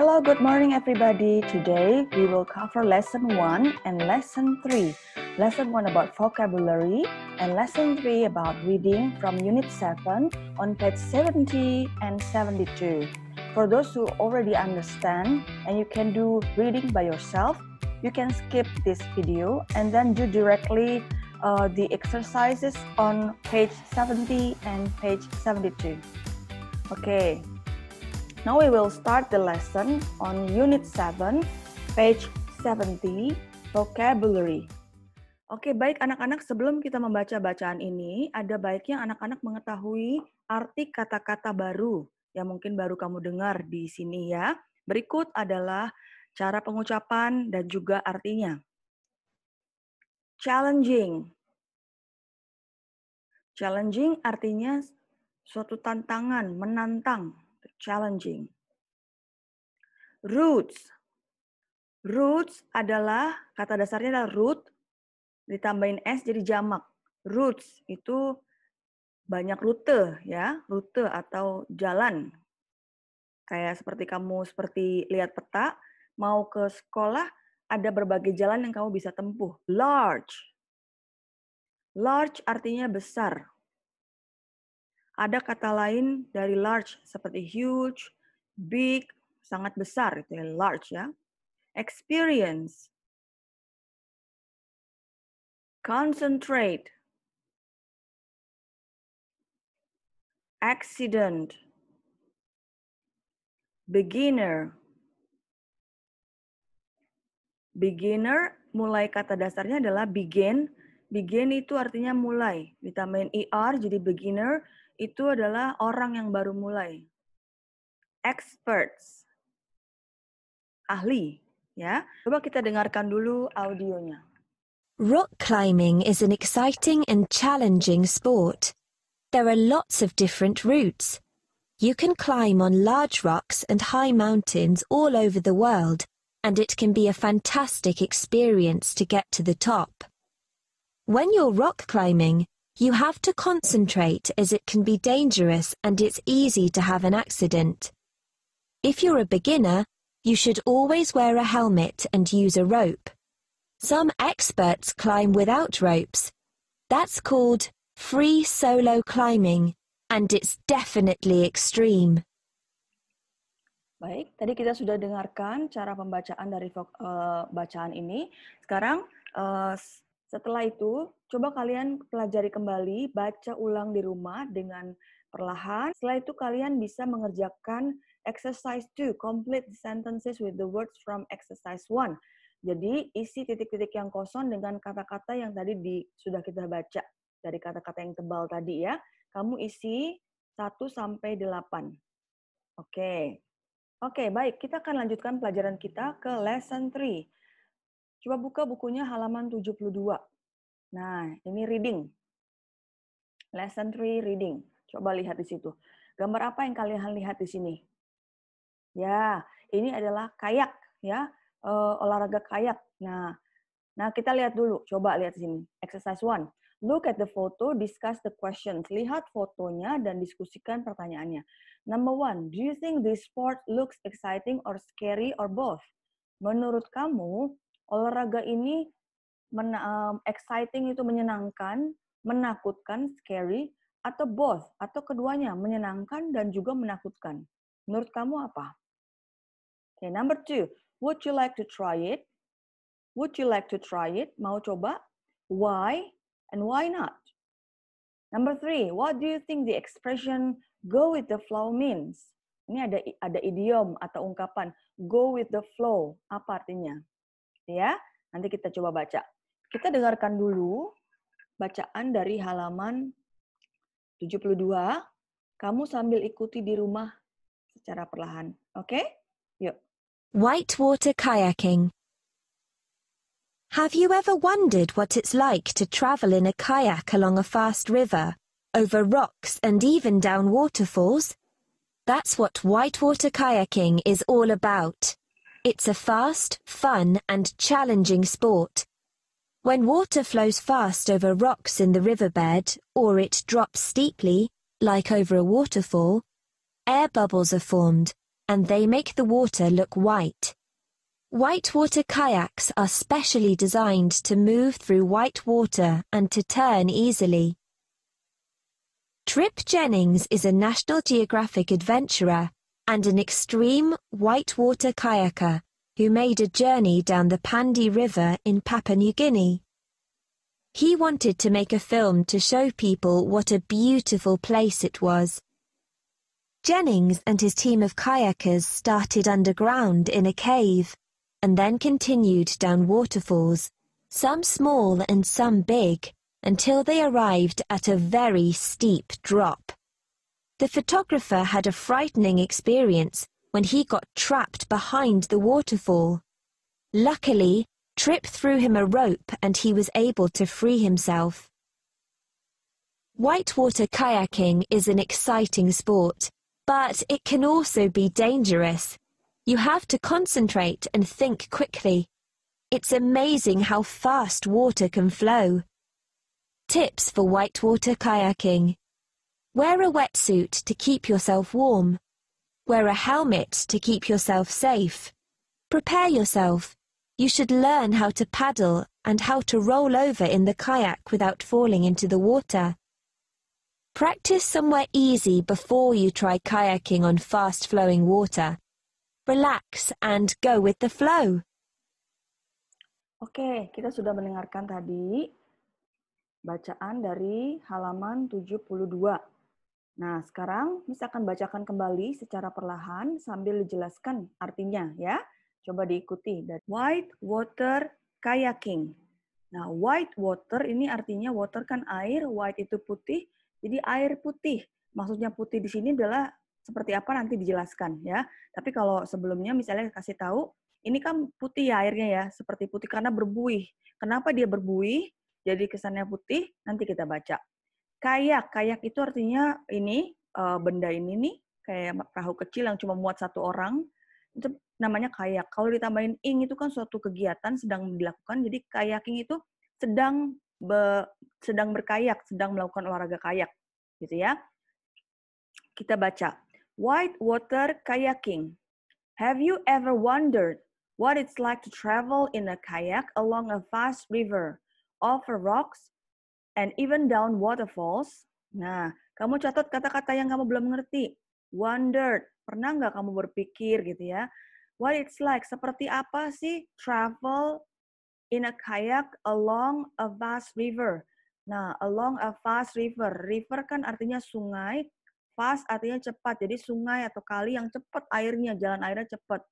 Hello, good morning, everybody. Today we will cover lesson one and lesson three. Lesson one about vocabulary, and lesson three about reading from unit seven on page 70 and 72. For those who already understand and you can do reading by yourself, you can skip this video and then do directly uh, the exercises on page 70 and page 72. Okay, Now we will start the lesson on Unit 7, page 70, Vocabulary. Oke, baik anak-anak, sebelum kita membaca bacaan ini, ada baiknya anak-anak mengetahui arti kata-kata baru yang mungkin baru kamu dengar di sini ya. Berikut adalah cara pengucapan dan juga artinya. Challenging. Challenging artinya suatu tantangan, menantang challenging. Roots. Roots adalah, kata dasarnya adalah root, ditambahin S jadi jamak. Roots itu banyak rute ya, rute atau jalan. Kayak seperti kamu seperti lihat peta, mau ke sekolah ada berbagai jalan yang kamu bisa tempuh. Large. Large artinya besar, ada kata lain dari large seperti huge, big, sangat besar itu ya, large ya. Experience, concentrate, accident, beginner. Beginner mulai kata dasarnya adalah begin. Begin itu artinya mulai. Ditambahin er jadi beginner itu adalah orang yang baru mulai. Experts, ahli, ya. Coba kita dengarkan dulu audionya. Rock climbing is an exciting and challenging sport. There are lots of different routes. You can climb on large rocks and high mountains all over the world, and it can be a fantastic experience to get to the top. When you're rock climbing, you have to concentrate as it can be dangerous and it's easy to have an accident. If you're a beginner, you should always wear a helmet and use a rope. Some experts climb without ropes. That's called free solo climbing and it's definitely extreme. Baik, tadi kita sudah dengarkan cara pembacaan dari uh, bacaan ini. Sekarang uh, Setelah itu, coba kalian pelajari kembali, baca ulang di rumah dengan perlahan. Setelah itu kalian bisa mengerjakan exercise 2, complete sentences with the words from exercise 1. Jadi isi titik-titik yang kosong dengan kata-kata yang tadi di, sudah kita baca dari kata-kata yang tebal tadi ya. Kamu isi 1 sampai 8. Oke. Okay. Oke, okay, baik. Kita akan lanjutkan pelajaran kita ke lesson 3. Coba buka bukunya halaman 72. Nah, ini reading. Lesson 3 reading. Coba lihat di situ. Gambar apa yang kalian lihat di sini? Ya, ini adalah kayak ya, uh, olahraga kayak. Nah, nah kita lihat dulu. Coba lihat di sini. Exercise 1. Look at the photo, discuss the questions. Lihat fotonya dan diskusikan pertanyaannya. Number one, do you think this sport looks exciting or scary or both? Menurut kamu, olahraga ini men, um, exciting itu menyenangkan, menakutkan, scary, atau both, atau keduanya, menyenangkan dan juga menakutkan. Menurut kamu apa? Okay, number two, would you like to try it? Would you like to try it? Mau coba? Why and why not? Number three, what do you think the expression go with the flow means? Ini ada ada idiom atau ungkapan go with the flow. Apa artinya? Gitu ya. Nanti kita coba baca. Kita dengarkan dulu bacaan dari halaman 72. Kamu sambil ikuti di rumah secara perlahan. Oke? Okay? Yuk. Whitewater kayaking. Have you ever wondered what it's like to travel in a kayak along a fast river, over rocks and even down waterfalls? That's what whitewater kayaking is all about. It's a fast, fun, and challenging sport. When water flows fast over rocks in the riverbed, or it drops steeply, like over a waterfall, air bubbles are formed, and they make the water look white. Whitewater kayaks are specially designed to move through white water and to turn easily. Trip Jennings is a National Geographic adventurer and an extreme whitewater kayaker, who made a journey down the Pandi River in Papua New Guinea. He wanted to make a film to show people what a beautiful place it was. Jennings and his team of kayakers started underground in a cave, and then continued down waterfalls, some small and some big, until they arrived at a very steep drop. The photographer had a frightening experience when he got trapped behind the waterfall. Luckily, Trip threw him a rope and he was able to free himself. Whitewater kayaking is an exciting sport, but it can also be dangerous. You have to concentrate and think quickly. It's amazing how fast water can flow. Tips for whitewater kayaking Wear a wetsuit to keep yourself warm. Wear a helmet to keep yourself safe. Prepare yourself. You should learn how to paddle and how to roll over in the kayak without falling into the water. Practice somewhere easy before you try kayaking on fast flowing water. Relax and go with the flow. Oke, kita sudah mendengarkan tadi bacaan dari halaman 72. Nah, sekarang Miss akan bacakan kembali secara perlahan sambil dijelaskan artinya ya. Coba diikuti dari white water kayaking. Nah, white water ini artinya water kan air, white itu putih. Jadi air putih. Maksudnya putih di sini adalah seperti apa nanti dijelaskan ya. Tapi kalau sebelumnya misalnya kasih tahu, ini kan putih ya airnya ya, seperti putih karena berbuih. Kenapa dia berbuih? Jadi kesannya putih, nanti kita baca. Kayak, kayak itu artinya ini uh, benda ini nih kayak perahu kecil yang cuma muat satu orang itu namanya kayak. Kalau ditambahin ing itu kan suatu kegiatan sedang dilakukan. Jadi kayaking itu sedang be, sedang berkayak, sedang melakukan olahraga kayak, gitu ya. Kita baca. White water kayaking. Have you ever wondered what it's like to travel in a kayak along a vast river, over rocks, and even down waterfalls. Nah, kamu catat kata-kata yang kamu belum ngerti. Wondered, pernah nggak kamu berpikir gitu ya? What it's like, seperti apa sih travel in a kayak along a vast river. Nah, along a vast river. River kan artinya sungai, fast artinya cepat. Jadi sungai atau kali yang cepat airnya, jalan airnya cepat.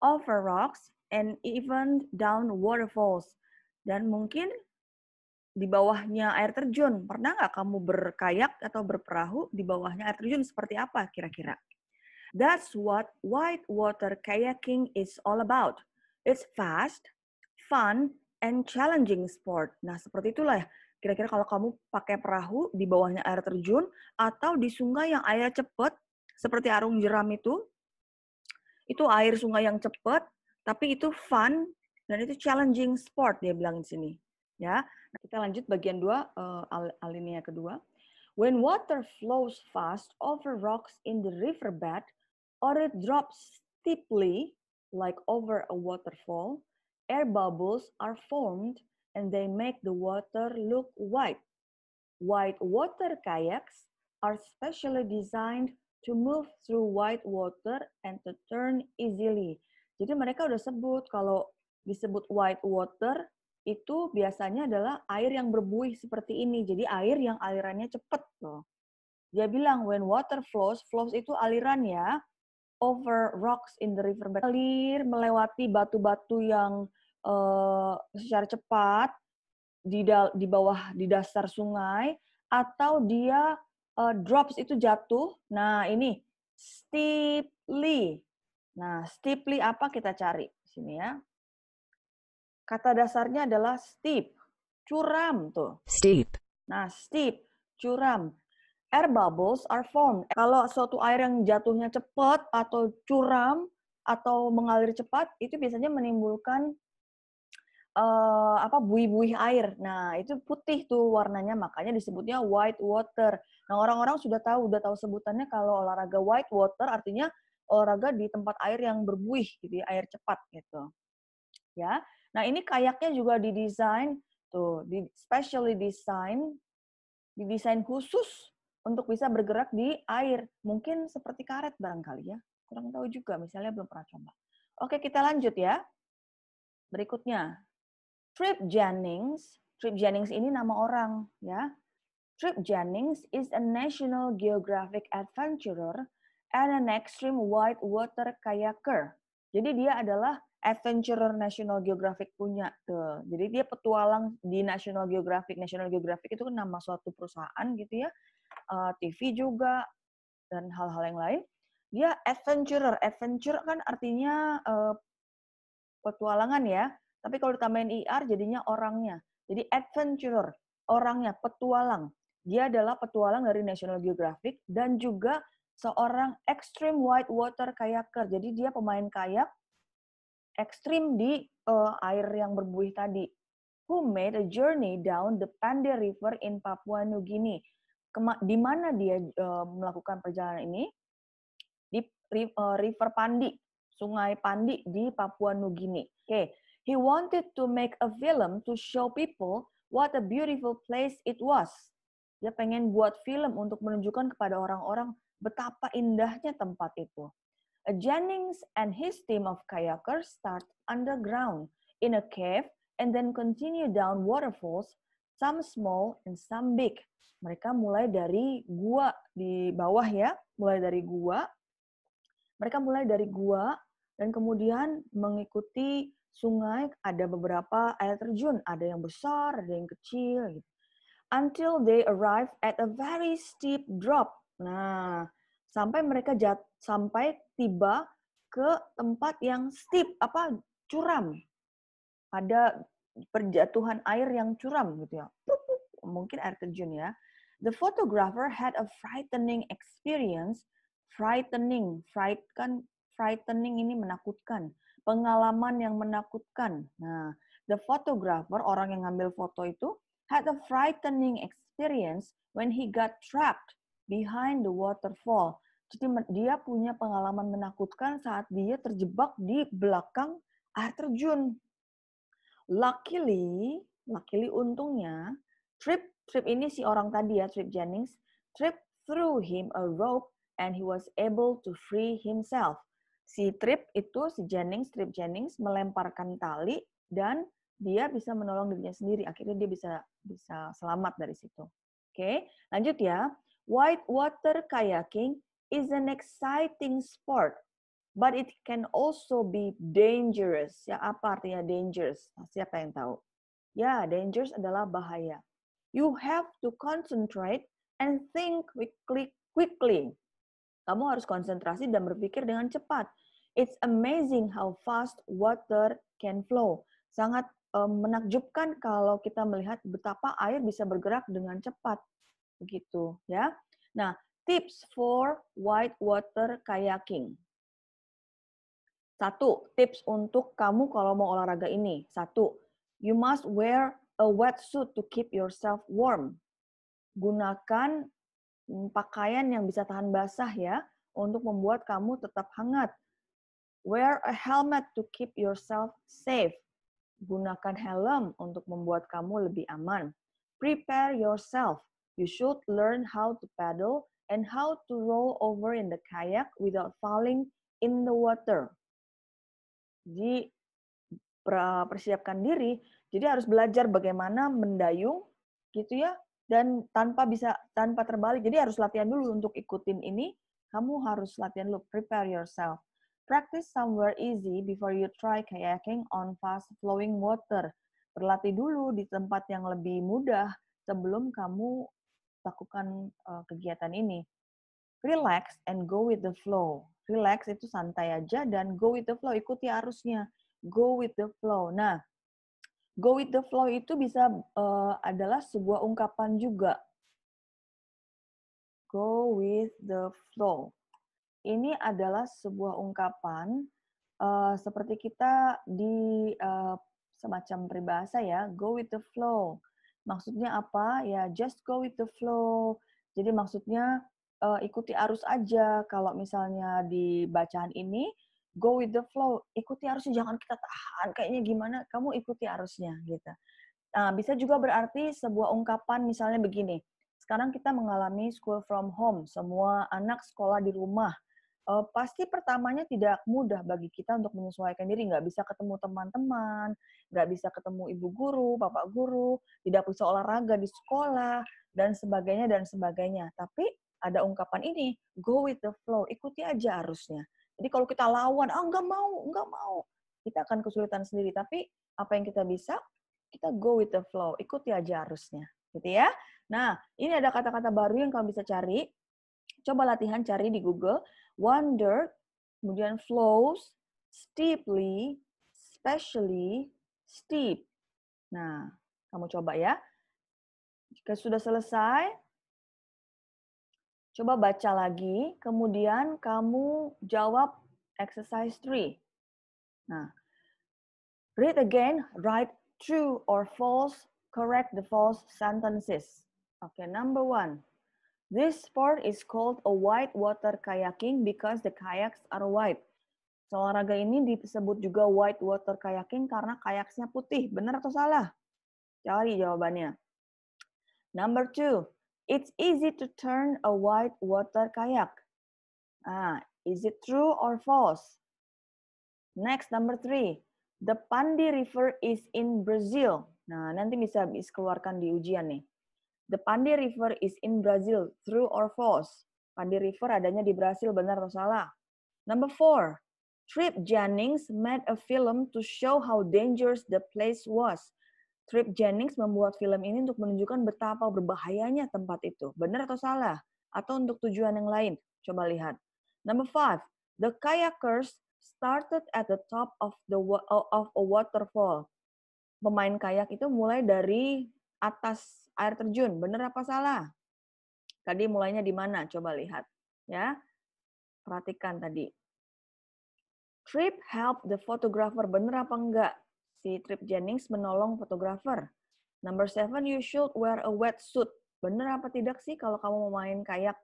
Over rocks and even down waterfalls. Dan mungkin di bawahnya air terjun. Pernah nggak kamu berkayak atau berperahu di bawahnya air terjun seperti apa kira-kira? That's what white water kayaking is all about. It's fast, fun, and challenging sport. Nah, seperti itulah ya. Kira-kira kalau kamu pakai perahu di bawahnya air terjun atau di sungai yang air cepat, seperti arung jeram itu, itu air sungai yang cepat, tapi itu fun dan itu challenging sport dia bilang di sini. Ya, kita lanjut bagian dua uh, al alinea kedua. When water flows fast over rocks in the riverbed or it drops steeply like over a waterfall, air bubbles are formed and they make the water look white. White water kayaks are specially designed to move through white water and to turn easily. Jadi mereka udah sebut kalau disebut white water itu biasanya adalah air yang berbuih seperti ini. Jadi air yang alirannya cepat loh. Dia bilang when water flows, flows itu aliran ya over rocks in the river bed. Alir melewati batu-batu yang uh, secara cepat di di bawah di dasar sungai atau dia uh, drops itu jatuh. Nah, ini steeply. Nah, steeply apa kita cari sini ya? Kata dasarnya adalah steep, curam tuh. Steep. Nah, steep, curam. Air bubbles are formed. Kalau suatu air yang jatuhnya cepat atau curam atau mengalir cepat, itu biasanya menimbulkan uh, apa buih-buih air. Nah, itu putih tuh warnanya, makanya disebutnya white water. Nah, orang-orang sudah tahu, sudah tahu sebutannya kalau olahraga white water artinya olahraga di tempat air yang berbuih gitu, ya, air cepat gitu. Ya. Nah, ini kayaknya juga didesain tuh, di specially design, didesain khusus untuk bisa bergerak di air. Mungkin seperti karet barangkali ya. Kurang tahu juga, misalnya belum pernah coba. Oke, kita lanjut ya. Berikutnya, Trip Jennings. Trip Jennings ini nama orang ya. Trip Jennings is a National Geographic adventurer and an extreme white water kayaker. Jadi dia adalah Adventurer National Geographic punya tuh. Jadi dia petualang di National Geographic. National Geographic itu kan nama suatu perusahaan gitu ya. Eh, TV juga dan hal-hal yang lain. Dia adventurer. Adventure kan artinya uh, petualangan ya. Tapi kalau ditambahin IR e jadinya orangnya. Jadi adventurer, orangnya petualang. Dia adalah petualang dari National Geographic dan juga seorang extreme white water kayaker. Jadi dia pemain kayak ekstrim di uh, air yang berbuih tadi. Who made a journey down the Pande River in Papua New Guinea? Kema di mana dia uh, melakukan perjalanan ini? Di uh, River Pandi, Sungai Pandi di Papua New Guinea. Oke, okay. he wanted to make a film to show people what a beautiful place it was. Dia pengen buat film untuk menunjukkan kepada orang-orang betapa indahnya tempat itu. Jennings and his team of kayakers start underground in a cave and then continue down waterfalls, some small and some big. Mereka mulai dari gua di bawah ya, mulai dari gua. Mereka mulai dari gua dan kemudian mengikuti sungai, ada beberapa air terjun, ada yang besar, ada yang kecil gitu. Until they arrive at a very steep drop. Nah, sampai mereka jat sampai tiba ke tempat yang steep apa curam ada perjatuhan air yang curam gitu ya mungkin air terjun ya the photographer had a frightening experience frightening fright kan frightening ini menakutkan pengalaman yang menakutkan nah the photographer orang yang ngambil foto itu had a frightening experience when he got trapped behind the waterfall. Jadi dia punya pengalaman menakutkan saat dia terjebak di belakang air terjun. Luckily, luckily untungnya, Trip, Trip ini si orang tadi ya, Trip Jennings, Trip threw him a rope and he was able to free himself. Si Trip itu, si Jennings, Trip Jennings melemparkan tali dan dia bisa menolong dirinya sendiri. Akhirnya dia bisa bisa selamat dari situ. Oke, lanjut ya. White water kayaking is an exciting sport, but it can also be dangerous. Ya, apa artinya dangerous? Nah, siapa yang tahu? Ya, dangerous adalah bahaya. You have to concentrate and think quickly. quickly. Kamu harus konsentrasi dan berpikir dengan cepat. It's amazing how fast water can flow. Sangat eh, menakjubkan kalau kita melihat betapa air bisa bergerak dengan cepat begitu ya. Nah, tips for white water kayaking. Satu, tips untuk kamu kalau mau olahraga ini. Satu, you must wear a wetsuit to keep yourself warm. Gunakan hmm, pakaian yang bisa tahan basah ya untuk membuat kamu tetap hangat. Wear a helmet to keep yourself safe. Gunakan helm untuk membuat kamu lebih aman. Prepare yourself You should learn how to paddle and how to roll over in the kayak without falling in the water. Jadi persiapkan diri, jadi harus belajar bagaimana mendayung gitu ya dan tanpa bisa tanpa terbalik. Jadi harus latihan dulu untuk ikutin ini. Kamu harus latihan dulu prepare yourself. Practice somewhere easy before you try kayaking on fast flowing water. Berlatih dulu di tempat yang lebih mudah sebelum kamu lakukan uh, kegiatan ini. Relax and go with the flow. Relax itu santai aja dan go with the flow, ikuti arusnya. Go with the flow. Nah, go with the flow itu bisa uh, adalah sebuah ungkapan juga. Go with the flow. Ini adalah sebuah ungkapan uh, seperti kita di uh, semacam peribahasa ya, go with the flow Maksudnya apa? Ya just go with the flow. Jadi maksudnya uh, ikuti arus aja. Kalau misalnya di bacaan ini go with the flow, ikuti arusnya jangan kita tahan. Kayaknya gimana? Kamu ikuti arusnya gitu. Nah, bisa juga berarti sebuah ungkapan misalnya begini. Sekarang kita mengalami school from home, semua anak sekolah di rumah uh, pasti pertamanya tidak mudah bagi kita untuk menyesuaikan diri. Nggak bisa ketemu teman-teman, nggak bisa ketemu ibu guru, bapak guru, tidak bisa olahraga di sekolah, dan sebagainya, dan sebagainya. Tapi ada ungkapan ini, go with the flow, ikuti aja arusnya. Jadi kalau kita lawan, ah nggak mau, nggak mau, kita akan kesulitan sendiri. Tapi apa yang kita bisa, kita go with the flow, ikuti aja arusnya, gitu ya. Nah, ini ada kata-kata baru yang kamu bisa cari. Coba latihan cari di Google wandered, kemudian flows, steeply, specially, steep. Nah, kamu coba ya. Jika sudah selesai, coba baca lagi, kemudian kamu jawab exercise 3. Nah, read again, write true or false, correct the false sentences. Okay, number one. This sport is called a white water kayaking because the kayaks are white. So, olahraga ini disebut juga white water kayaking karena kayaknya putih. Benar atau salah? Cari jawabannya. Number two, it's easy to turn a white water kayak. Ah, is it true or false? Next, number three, the Pandi River is in Brazil. Nah, nanti bisa keluarkan di ujian nih. The Pandi River is in Brazil, true or false? Pandi River adanya di Brasil, benar atau salah? Number four, Trip Jennings made a film to show how dangerous the place was. Trip Jennings membuat film ini untuk menunjukkan betapa berbahayanya tempat itu. Benar atau salah? Atau untuk tujuan yang lain? Coba lihat. Number five, the kayakers started at the top of the of a waterfall. Pemain kayak itu mulai dari atas air terjun, benar apa salah? Tadi mulainya di mana? Coba lihat, ya. Perhatikan tadi. Trip help the photographer, benar apa enggak? Si Trip Jennings menolong fotografer. Number seven, you should wear a wetsuit. Benar apa tidak sih kalau kamu mau main kayak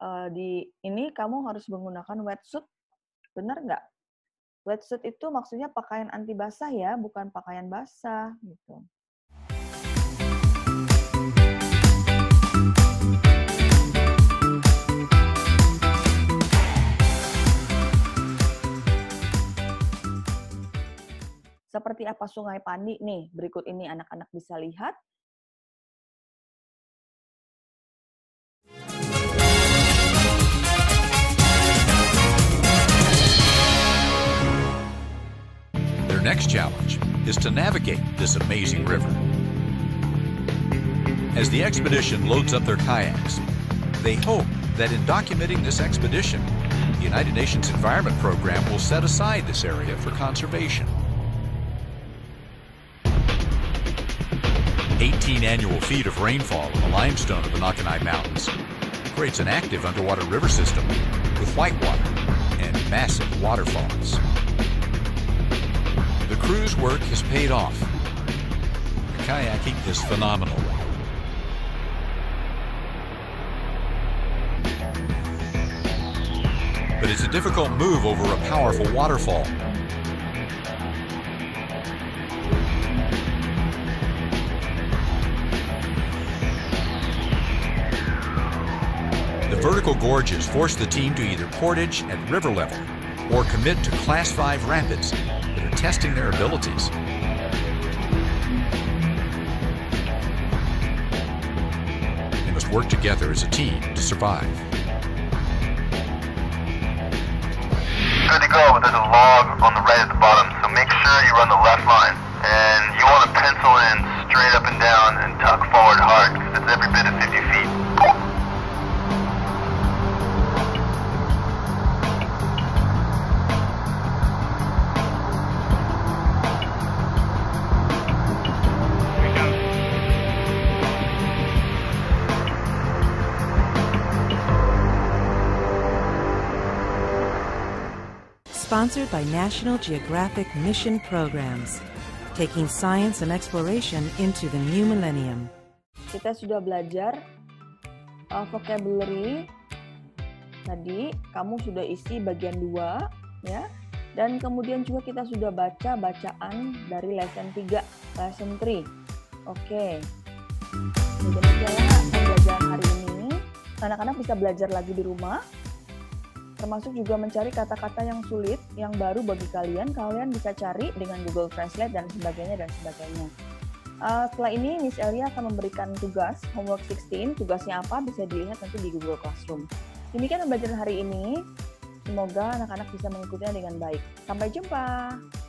uh, di ini kamu harus menggunakan wetsuit? Benar enggak? Wetsuit itu maksudnya pakaian anti basah ya, bukan pakaian basah gitu. Seperti apa Sungai Pandi nih? Berikut ini anak-anak bisa lihat. Their next challenge is to navigate this amazing river. As the expedition loads up their kayaks, they hope that in documenting this expedition, the United Nations Environment Program will set aside this area for conservation. 18 annual feet of rainfall on the limestone of the Mackinac Mountains creates an active underwater river system with whitewater and massive waterfalls. The crew's work has paid off. The kayaking is phenomenal. But it's a difficult move over a powerful waterfall The vertical gorges force the team to either portage at river level or commit to Class 5 rapids that are testing their abilities. They must work together as a team to survive. Good to go. There's a log on the right at the bottom, so make sure you run the left line. sponsored by National Geographic Mission Programs, taking science and exploration into the new millennium. Kita sudah belajar uh, vocabulary tadi, kamu sudah isi bagian 2 ya. Dan kemudian juga kita sudah baca bacaan dari lesson 3, lesson 3. Oke. Okay. Jadi, Demikianlah pembelajaran hari ini. Anak-anak bisa belajar lagi di rumah termasuk juga mencari kata-kata yang sulit yang baru bagi kalian. Kalian bisa cari dengan Google Translate dan sebagainya dan sebagainya. Uh, setelah ini Miss Elia akan memberikan tugas homework 16. Tugasnya apa bisa dilihat nanti di Google Classroom. Demikian pembelajaran hari ini. Semoga anak-anak bisa mengikutinya dengan baik. Sampai jumpa.